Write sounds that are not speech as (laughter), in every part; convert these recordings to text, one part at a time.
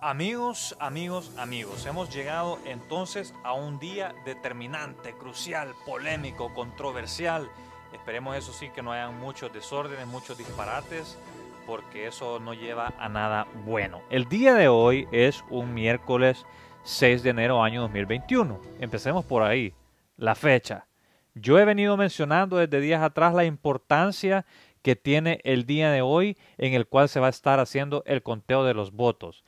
Amigos, amigos, amigos, hemos llegado entonces a un día determinante, crucial, polémico, controversial. Esperemos eso sí que no hayan muchos desórdenes, muchos disparates, porque eso no lleva a nada bueno. El día de hoy es un miércoles 6 de enero año 2021. Empecemos por ahí, la fecha. Yo he venido mencionando desde días atrás la importancia que tiene el día de hoy en el cual se va a estar haciendo el conteo de los votos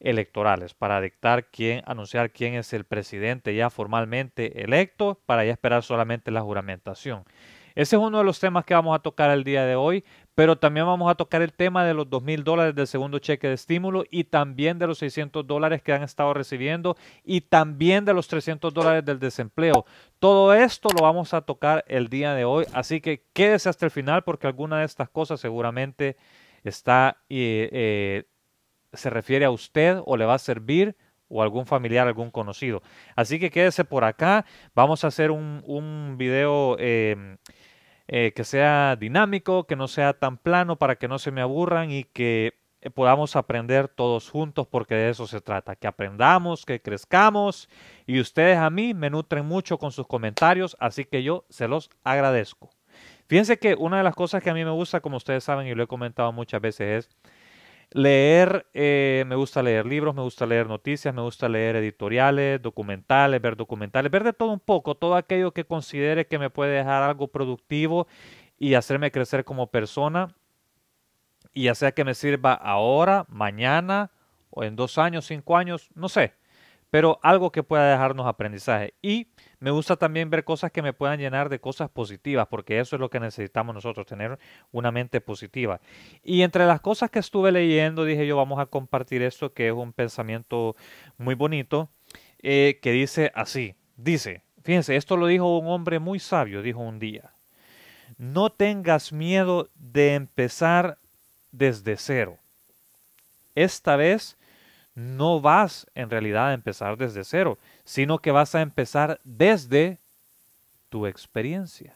electorales para dictar quién, anunciar quién es el presidente ya formalmente electo, para ya esperar solamente la juramentación. Ese es uno de los temas que vamos a tocar el día de hoy, pero también vamos a tocar el tema de los 2,000 mil dólares del segundo cheque de estímulo y también de los 600 dólares que han estado recibiendo y también de los 300 dólares del desempleo. Todo esto lo vamos a tocar el día de hoy, así que quédese hasta el final porque alguna de estas cosas seguramente está... Eh, eh, se refiere a usted o le va a servir o algún familiar, algún conocido. Así que quédese por acá. Vamos a hacer un, un video em, eh, que sea dinámico, que no sea tan plano para que no se me aburran y que eh, podamos aprender todos juntos porque de eso se trata, que aprendamos, que crezcamos y ustedes a mí me nutren mucho con sus comentarios, así que yo se los agradezco. Fíjense que una de las cosas que a mí me gusta, como ustedes saben y lo he comentado muchas veces, es Leer, eh, me gusta leer libros, me gusta leer noticias, me gusta leer editoriales, documentales, ver documentales, ver de todo un poco, todo aquello que considere que me puede dejar algo productivo y hacerme crecer como persona, y ya sea que me sirva ahora, mañana, o en dos años, cinco años, no sé, pero algo que pueda dejarnos aprendizaje. Y me gusta también ver cosas que me puedan llenar de cosas positivas, porque eso es lo que necesitamos nosotros, tener una mente positiva. Y entre las cosas que estuve leyendo, dije yo, vamos a compartir esto, que es un pensamiento muy bonito, eh, que dice así, dice, fíjense, esto lo dijo un hombre muy sabio, dijo un día, no tengas miedo de empezar desde cero. Esta vez no vas en realidad a empezar desde cero, sino que vas a empezar desde tu experiencia.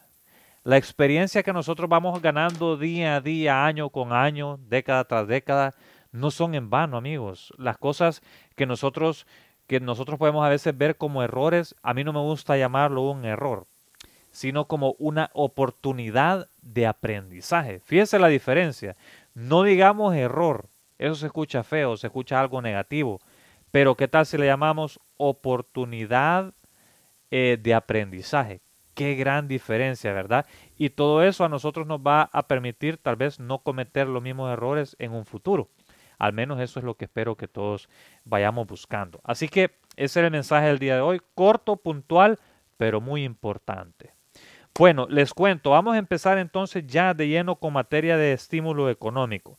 La experiencia que nosotros vamos ganando día a día, año con año, década tras década, no son en vano, amigos. Las cosas que nosotros que nosotros podemos a veces ver como errores, a mí no me gusta llamarlo un error, sino como una oportunidad de aprendizaje. Fíjense la diferencia. No digamos error, eso se escucha feo, se escucha algo negativo, pero ¿qué tal si le llamamos oportunidad eh, de aprendizaje? Qué gran diferencia, ¿verdad? Y todo eso a nosotros nos va a permitir tal vez no cometer los mismos errores en un futuro. Al menos eso es lo que espero que todos vayamos buscando. Así que ese era el mensaje del día de hoy, corto, puntual, pero muy importante. Bueno, les cuento, vamos a empezar entonces ya de lleno con materia de estímulo económico.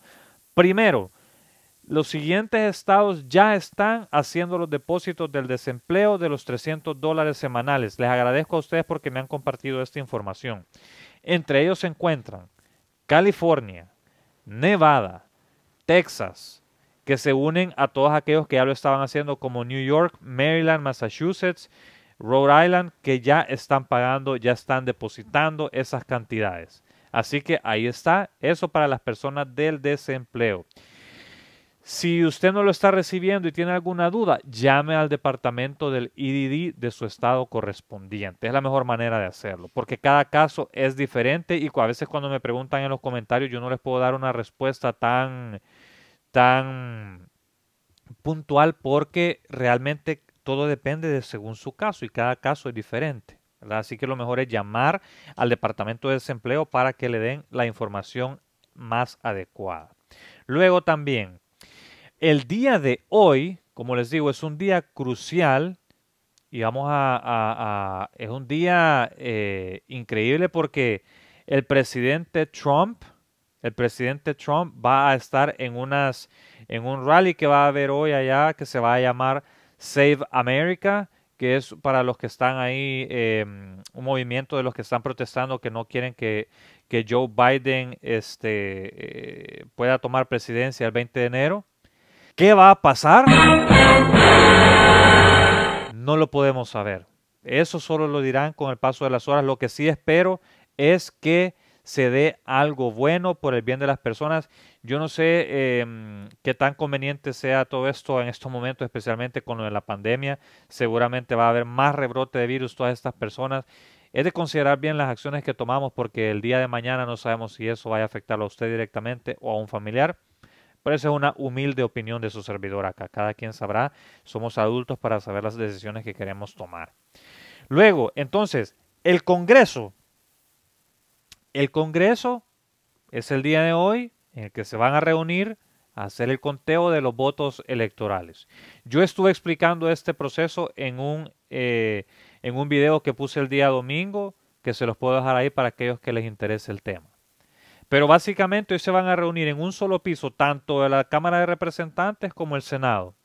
Primero, los siguientes estados ya están haciendo los depósitos del desempleo de los 300 dólares semanales. Les agradezco a ustedes porque me han compartido esta información. Entre ellos se encuentran California, Nevada, Texas, que se unen a todos aquellos que ya lo estaban haciendo como New York, Maryland, Massachusetts, Rhode Island, que ya están pagando, ya están depositando esas cantidades. Así que ahí está, eso para las personas del desempleo. Si usted no lo está recibiendo y tiene alguna duda, llame al departamento del IDD e de su estado correspondiente. Es la mejor manera de hacerlo, porque cada caso es diferente y a veces cuando me preguntan en los comentarios yo no les puedo dar una respuesta tan, tan puntual porque realmente todo depende de según su caso y cada caso es diferente. Así que lo mejor es llamar al Departamento de Desempleo para que le den la información más adecuada. Luego también, el día de hoy, como les digo, es un día crucial y vamos a... es un día eh, increíble porque el presidente Trump, el presidente Trump va a estar en, unas, en un rally que va a haber hoy allá que se va a llamar Save America que es para los que están ahí, em, un movimiento de los que están protestando que no quieren que, que Joe Biden este, eh, pueda tomar presidencia el 20 de enero. ¿Qué va a pasar? No lo podemos saber. Eso solo lo dirán con el paso de las horas. Lo que sí espero es que se dé algo bueno por el bien de las personas. Yo no sé em, qué tan conveniente sea todo esto en estos momentos, especialmente con lo de la pandemia. Seguramente va a haber más rebrote de virus todas estas personas. Es de considerar bien las acciones que tomamos porque el día de mañana no sabemos si eso va a afectar a usted directamente o a un familiar. Pero esa es una humilde opinión de su servidor acá. Cada quien sabrá, somos adultos para saber las decisiones que queremos tomar. Luego, entonces, el Congreso. El Congreso es el día de hoy en el que se van a reunir a hacer el conteo de los votos electorales. Yo estuve explicando este proceso en un, eh, en un video que puse el día domingo, que se los puedo dejar ahí para aquellos que les interese el tema. Pero básicamente hoy se van a reunir en un solo piso, tanto de la Cámara de Representantes como el Senado.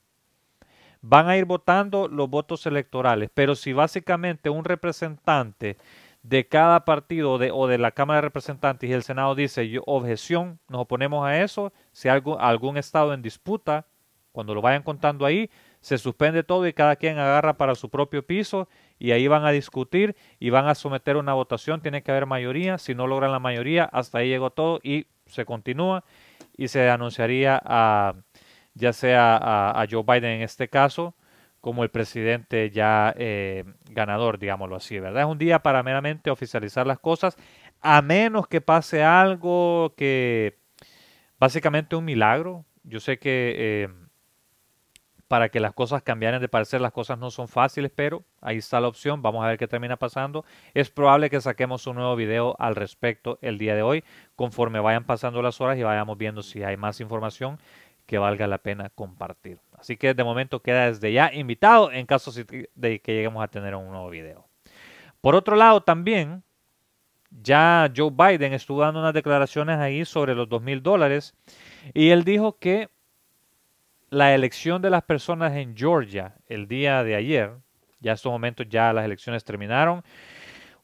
Van a ir votando los votos electorales, pero si básicamente un representante de cada partido de, o de la Cámara de Representantes y el Senado dice objeción, nos oponemos a eso, si algo, algún estado en disputa, cuando lo vayan contando ahí, se suspende todo y cada quien agarra para su propio piso y ahí van a discutir y van a someter una votación, tiene que haber mayoría, si no logran la mayoría, hasta ahí llegó todo y se continúa y se anunciaría a ya sea a, Joe Biden en este caso como el presidente ya eh, ganador, digámoslo así, ¿verdad? Es un día para meramente oficializar las cosas, a menos que pase algo que básicamente un milagro. Yo sé que... Eh, para que las cosas cambiaran de parecer. Las cosas no son fáciles, pero ahí está la opción. Vamos a ver qué termina pasando. Es probable que saquemos un nuevo video al respecto el día de hoy, conforme vayan pasando las horas y vayamos viendo si hay más información que valga la pena compartir. Así que de momento queda desde ya invitado en caso de que lleguemos a tener un nuevo video. Por otro lado, también ya Joe Biden estuvo dando unas declaraciones ahí sobre los 2 mil dólares y él dijo que la elección de las personas en Georgia el día de ayer, ya en estos momentos ya las elecciones terminaron,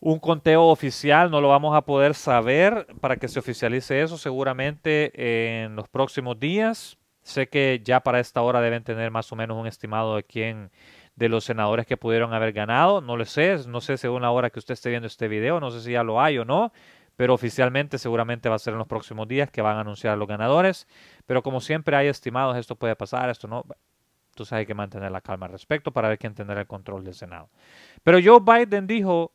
un conteo oficial, no lo vamos a poder saber para que se oficialice eso seguramente en los próximos días. Sé que ya para esta hora deben tener más o menos un estimado de quién de los senadores que pudieron haber ganado. No lo sé, no sé según la hora que usted esté viendo este video, no sé si ya lo hay o no pero oficialmente seguramente va a ser en los próximos días que van a anunciar los ganadores. Pero como siempre hay estimados, esto puede pasar, esto no. Entonces hay que mantener la calma al respecto para ver quién tendrá el control del Senado. Pero Joe Biden dijo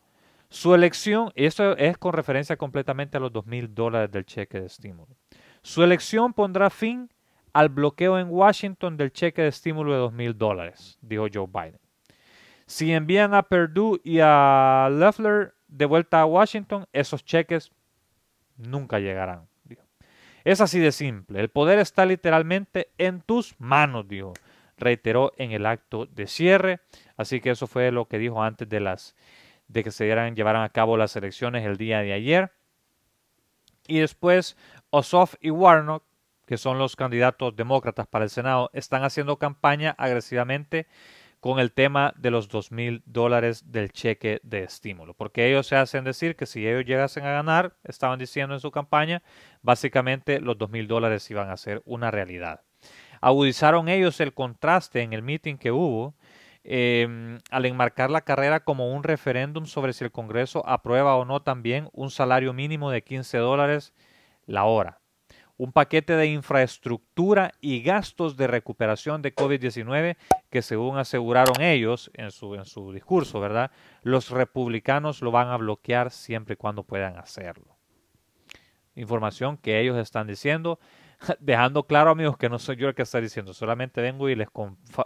su elección, y esto es con referencia completamente a los dos mil dólares del cheque de estímulo. Su elección pondrá fin al bloqueo en Washington del cheque de estímulo de 2,000 mil dólares, dijo Joe Biden. Si envían a Perdue y a Loeffler de vuelta a Washington, esos cheques nunca llegarán. Es así de simple. El poder está literalmente en tus manos, dijo. Reiteró en el acto de cierre. Así que eso fue lo que dijo antes de las de que se dieran, llevaran a cabo las elecciones el día de ayer. Y después Ossoff y Warnock, que son los candidatos demócratas para el Senado, están haciendo campaña agresivamente con el tema de los dos mil dólares del cheque de estímulo, porque ellos se hacen decir que si ellos llegasen a ganar, estaban diciendo en su campaña, básicamente los dos mil dólares iban a ser una realidad. Agudizaron ellos el contraste en el meeting que hubo em, al enmarcar la carrera como un referéndum sobre si el Congreso aprueba o no también un salario mínimo de 15 dólares la hora un paquete de infraestructura y gastos de recuperación de COVID-19 que según aseguraron ellos en su, en su discurso, ¿verdad? Los republicanos lo van a bloquear siempre y cuando puedan hacerlo. Información que ellos están diciendo, (laughs) dejando claro amigos que no soy yo el que está diciendo, solamente vengo y les,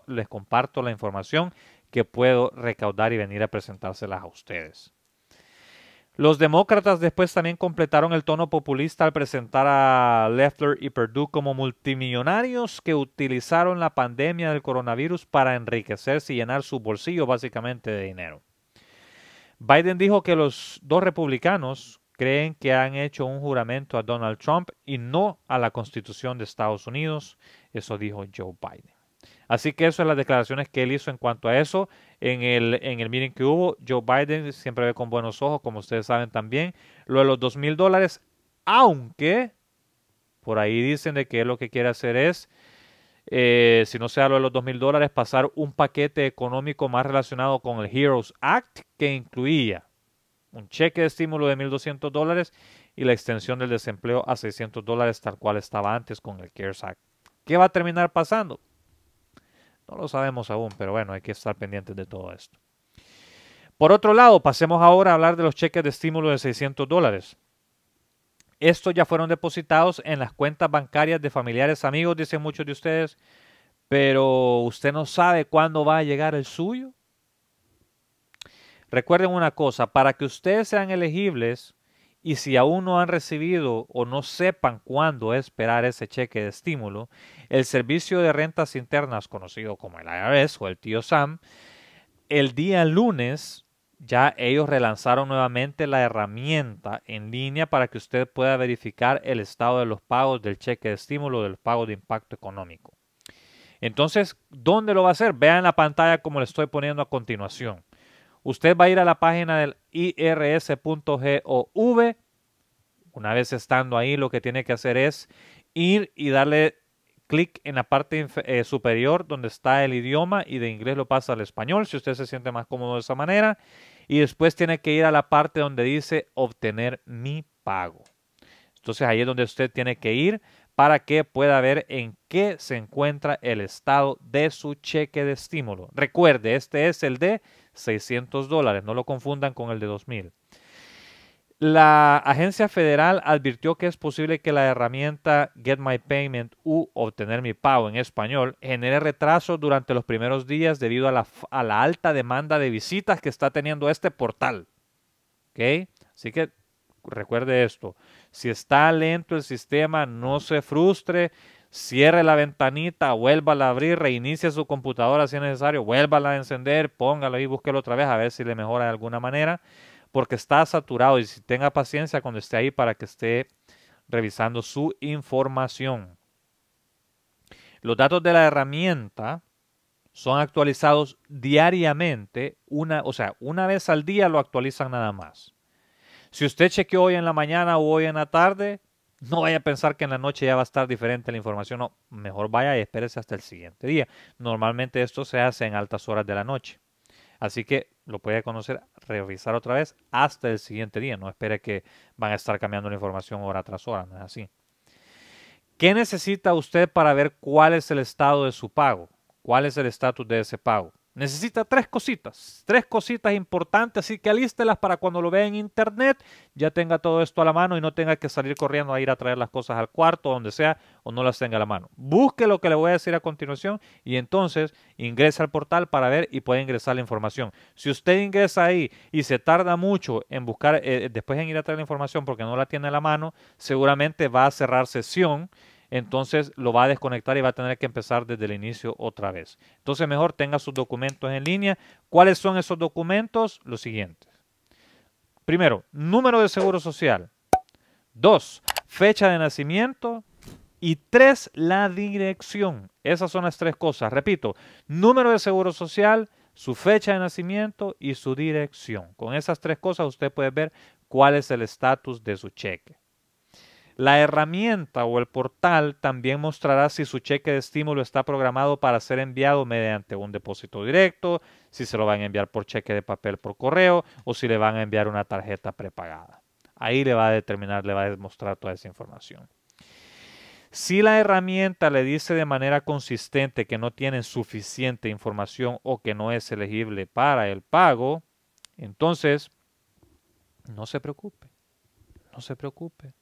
les comparto la información que puedo recaudar y venir a presentárselas a ustedes. Los demócratas después también completaron el tono populista al presentar a Leffler y Perdue como multimillonarios que utilizaron la pandemia del coronavirus para enriquecerse y llenar su bolsillo básicamente de dinero. Biden dijo que los dos republicanos creen que han hecho un juramento a Donald Trump y no a la Constitución de Estados Unidos. Eso dijo Joe Biden. Así que eso es las declaraciones que él hizo en cuanto a eso. En el, en el meeting que hubo, Joe Biden siempre ve con buenos ojos, como ustedes saben también, lo de los dos mil dólares, aunque por ahí dicen de que lo que quiere hacer es, eh, si no sea lo de los dos mil dólares, pasar un paquete económico más relacionado con el Heroes Act que incluía un cheque de estímulo de 1.200 dólares y la extensión del desempleo a 600 dólares tal cual estaba antes con el CARES Act. ¿Qué va a terminar pasando? No lo sabemos aún, pero bueno, hay que estar pendientes de todo esto. Por otro lado, pasemos ahora a hablar de los cheques de estímulo de 600 dólares. Estos ya fueron depositados en las cuentas bancarias de familiares, amigos, dicen muchos de ustedes, pero usted no sabe cuándo va a llegar el suyo. Recuerden una cosa, para que ustedes sean elegibles y si aún no han recibido o no sepan cuándo esperar ese cheque de estímulo, el Servicio de Rentas Internas, conocido como el IRS o el tío Sam, el día lunes ya ellos relanzaron nuevamente la herramienta en línea para que usted pueda verificar el estado de los pagos del cheque de estímulo, del pago de impacto económico. Entonces, ¿dónde lo va a hacer? Vean la pantalla como le estoy poniendo a continuación. Usted va a ir a la página del irs.gov. Una vez estando ahí, lo que tiene que hacer es ir y darle clic en la parte eh, superior donde está el idioma y de inglés lo pasa al español, si usted se siente más cómodo de esa manera. Y después tiene que ir a la parte donde dice obtener mi pago. Entonces ahí es donde usted tiene que ir para que pueda ver en qué se encuentra el estado de su cheque de estímulo. Recuerde, este es el de 600 dólares. No lo confundan con el de 2000. La agencia federal advirtió que es posible que la herramienta Get My Payment u Obtener mi pago en español genere retraso durante los primeros días debido a la, alta demanda de visitas que está teniendo este portal. Así que recuerde esto. Si está lento el sistema, no se frustre cierre la ventanita, vuélvala a abrir, reinicie su computadora si es necesario, vuélvala a encender, póngalo y búsquelo otra vez a ver si le mejora de alguna manera, porque está saturado y si tenga paciencia cuando esté ahí para que esté revisando su información. Los datos de la herramienta son actualizados diariamente, una, o sea, una vez al día lo actualizan nada más. Si usted chequeó hoy en la mañana o hoy en la tarde, no vaya a pensar que en la noche ya va a estar diferente la información. No, mejor vaya y espérese hasta el siguiente día. Normalmente esto se hace en altas horas de la noche. Así que lo puede conocer, revisar otra vez hasta el siguiente día. No espere que van a estar cambiando la información hora tras hora. No es así. ¿Qué necesita usted para ver cuál es el estado de su pago? ¿Cuál es el estatus de ese pago? Necesita tres cositas, tres cositas importantes, así que alístelas para cuando lo vea en internet, ya tenga todo esto a la mano y no tenga que salir corriendo a ir a traer las cosas al cuarto, donde sea, o no las tenga a la mano. Busque lo que le voy a decir a continuación y entonces ingrese al portal para ver y puede ingresar la información. Si usted ingresa ahí y se tarda mucho en buscar, eh, después en ir a traer la información porque no la tiene a la mano, seguramente va a cerrar sesión entonces lo va a desconectar y va a tener que empezar desde el inicio otra vez. Entonces mejor tenga sus documentos en línea. ¿Cuáles son esos documentos? Los siguientes. Primero, número de seguro social. Dos, fecha de nacimiento. Y tres, la dirección. Esas son las tres cosas. Repito, número de seguro social, su fecha de nacimiento y su dirección. Con esas tres cosas usted puede ver cuál es el estatus de su cheque. La herramienta o el portal también mostrará si su cheque de estímulo está programado para ser enviado mediante un depósito directo, si se lo van a enviar por cheque de papel por correo o si le van a enviar una tarjeta prepagada. Ahí le va a determinar, le va a demostrar toda esa información. Si la herramienta le dice de manera consistente que no tienen suficiente información o que no es elegible para el pago, entonces no se preocupe, no se preocupe.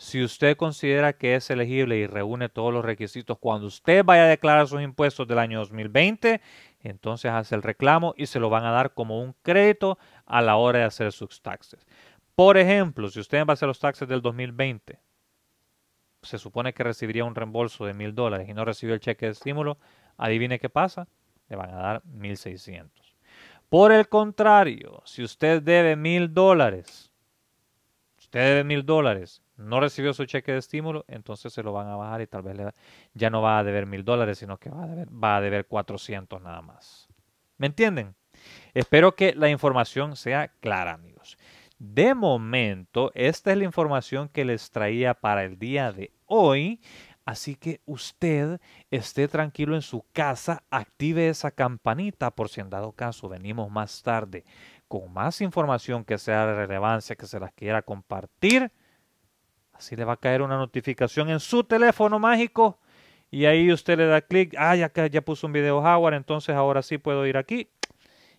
Si usted considera que es elegible y reúne todos los requisitos cuando usted vaya a declarar sus impuestos del año 2020, entonces hace el reclamo y se lo van a dar como un crédito a la hora de hacer sus taxes. Por ejemplo, si usted va a hacer los taxes del 2020, se supone que recibiría un reembolso de mil dólares y no recibió el cheque de estímulo, adivine qué pasa, le van a dar 1600. Por el contrario, si usted debe mil dólares, usted debe mil dólares no recibió su cheque de estímulo, entonces se lo van a bajar y tal vez ya no va a deber mil dólares, sino que va a, deber, va a deber 400 nada más. ¿Me entienden? Espero que la información sea clara, amigos. De momento, esta es la información que les traía para el día de hoy. Así que usted esté tranquilo en su casa, active esa campanita por si en dado caso venimos más tarde con más información que sea de relevancia, que se las quiera compartir. Así le va a caer una notificación en su teléfono mágico y ahí usted le da clic. Ah, ya, puso un video Howard, entonces ahora sí puedo ir aquí.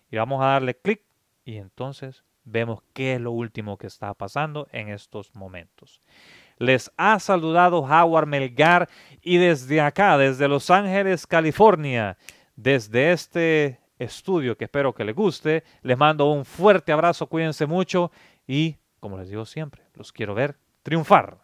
Y vamos a darle clic y entonces vemos qué es lo último que está pasando en estos momentos. Les ha saludado Howard Melgar y desde acá, desde Los Ángeles, California, desde este estudio que espero que les guste, les mando un fuerte abrazo, cuídense mucho y, como les digo siempre, los quiero ver triunfar.